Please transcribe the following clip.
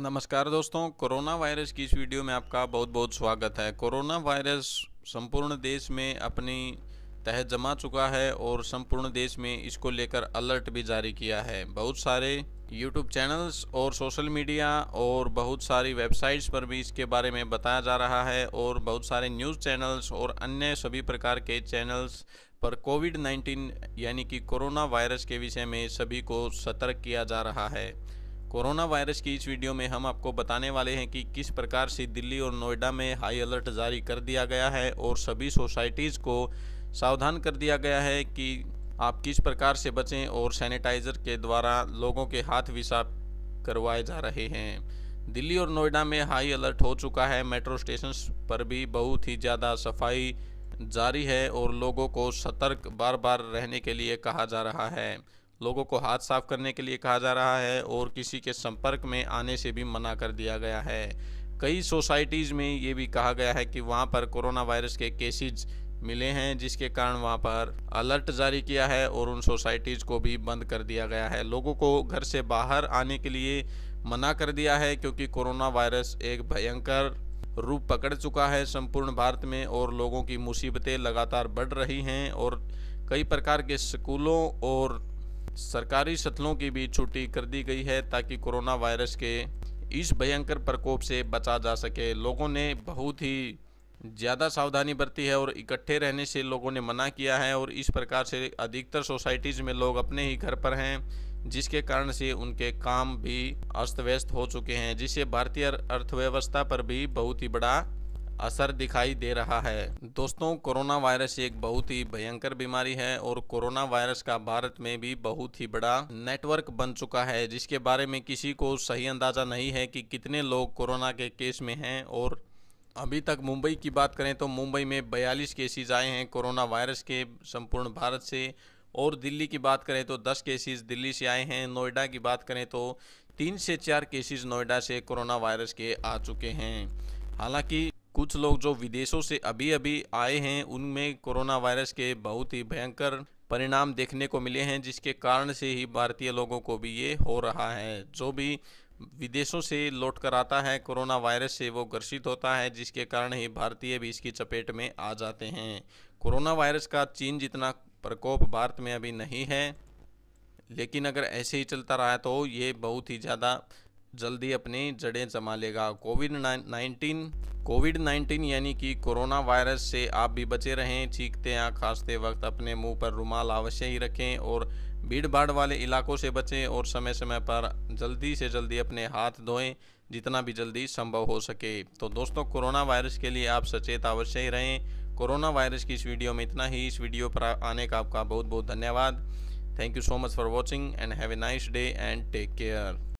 नमस्कार दोस्तों corona virus की इस वीडियो में आपका बहुत बहुत स्वागत है कोरोना वायरस संपूर्ण देश में अपनी तह जमा चुका है और संपूर्ण देश में इसको लेकर अलर्ट भी जारी किया है बहुत सारे यूट्यूब चैनल्स और सोशल मीडिया और बहुत सारी वेबसाइट्स पर भी इसके बारे में बताया जा रहा है और बहुत सारे न्यूज़ चैनल्स और अन्य सभी प्रकार के चैनल्स पर कोविड 19 यानी कि कोरोना वायरस के विषय में सभी को सतर्क किया जा रहा है कोरोना वायरस की इस वीडियो में हम आपको बताने वाले हैं कि किस प्रकार से दिल्ली और नोएडा में हाई अलर्ट जारी कर दिया गया है और सभी सोसाइटीज़ को सावधान कर दिया गया है कि आप किस प्रकार से बचें और सैनिटाइज़र के द्वारा लोगों के हाथ भी साफ करवाए जा रहे हैं दिल्ली और नोएडा में हाई अलर्ट हो चुका है मेट्रो स्टेशन पर भी बहुत ही ज़्यादा सफाई जारी है और लोगों को सतर्क बार बार रहने के लिए कहा जा रहा है लोगों को हाथ साफ करने के लिए कहा जा रहा है और किसी के संपर्क में आने से भी मना कर दिया गया है कई सोसाइटीज़ में ये भी कहा गया है कि वहाँ पर कोरोना वायरस के केसेज मिले हैं जिसके कारण वहाँ पर अलर्ट जारी किया है और उन सोसाइटीज़ को भी बंद कर दिया गया है लोगों को घर से बाहर आने के लिए मना कर दिया है क्योंकि कोरोना वायरस एक भयंकर रूप पकड़ चुका है संपूर्ण भारत में और लोगों की मुसीबतें लगातार बढ़ रही हैं और कई प्रकार के स्कूलों और सरकारी शटलों की भी छुट्टी कर दी गई है ताकि कोरोना वायरस के इस भयंकर प्रकोप से बचा जा सके लोगों ने बहुत ही ज़्यादा सावधानी बरती है और इकट्ठे रहने से लोगों ने मना किया है और इस प्रकार से अधिकतर सोसाइटीज़ में लोग अपने ही घर पर हैं जिसके कारण से उनके काम भी अस्त व्यस्त हो चुके हैं जिससे भारतीय अर्थव्यवस्था पर भी बहुत ही बड़ा असर दिखाई दे रहा है दोस्तों कोरोना वायरस एक बहुत ही भयंकर बीमारी है और कोरोना वायरस का भारत में भी बहुत ही बड़ा नेटवर्क बन चुका है जिसके बारे में किसी को सही अंदाजा नहीं है कि कितने लोग कोरोना के केस में हैं और अभी तक मुंबई की बात करें तो मुंबई में बयालीस केसेज आए हैं कोरोना वायरस के संपूर्ण भारत से और दिल्ली की बात करें तो 10 केसेस दिल्ली से आए हैं नोएडा की बात करें तो तीन से चार केसेस नोएडा से कोरोना वायरस के आ चुके हैं हालांकि कुछ लोग जो विदेशों से अभी अभी आए हैं उनमें कोरोना वायरस के बहुत ही भयंकर परिणाम देखने को मिले हैं जिसके कारण से ही भारतीय लोगों को भी ये हो रहा है जो भी विदेशों से लौट कर आता है कोरोना वायरस से वो ग्रसित होता है जिसके कारण ही भारतीय भी इसकी चपेट में आ जाते हैं कोरोना वायरस का चीन जितना प्रकोप भारत में अभी नहीं है लेकिन अगर ऐसे ही चलता रहा तो ये बहुत ही ज़्यादा जल्दी अपनी जड़ें जमा लेगा कोविड नाइन्टीन कोविड नाइन्टीन यानी कि कोरोना वायरस से आप भी बचे रहें छींकते या खांसते वक्त अपने मुंह पर रुमाल अवश्य ही रखें और भीड़ भाड़ वाले इलाकों से बचें और समय समय पर जल्दी से जल्दी अपने हाथ धोएं जितना भी जल्दी संभव हो सके तो दोस्तों कोरोना वायरस के लिए आप सचेत अवश्य ही रहें कोरोना वायरस की इस वीडियो में इतना ही इस वीडियो पर आने का आपका बहुत बहुत धन्यवाद thank you so much for watching and have a nice day and take care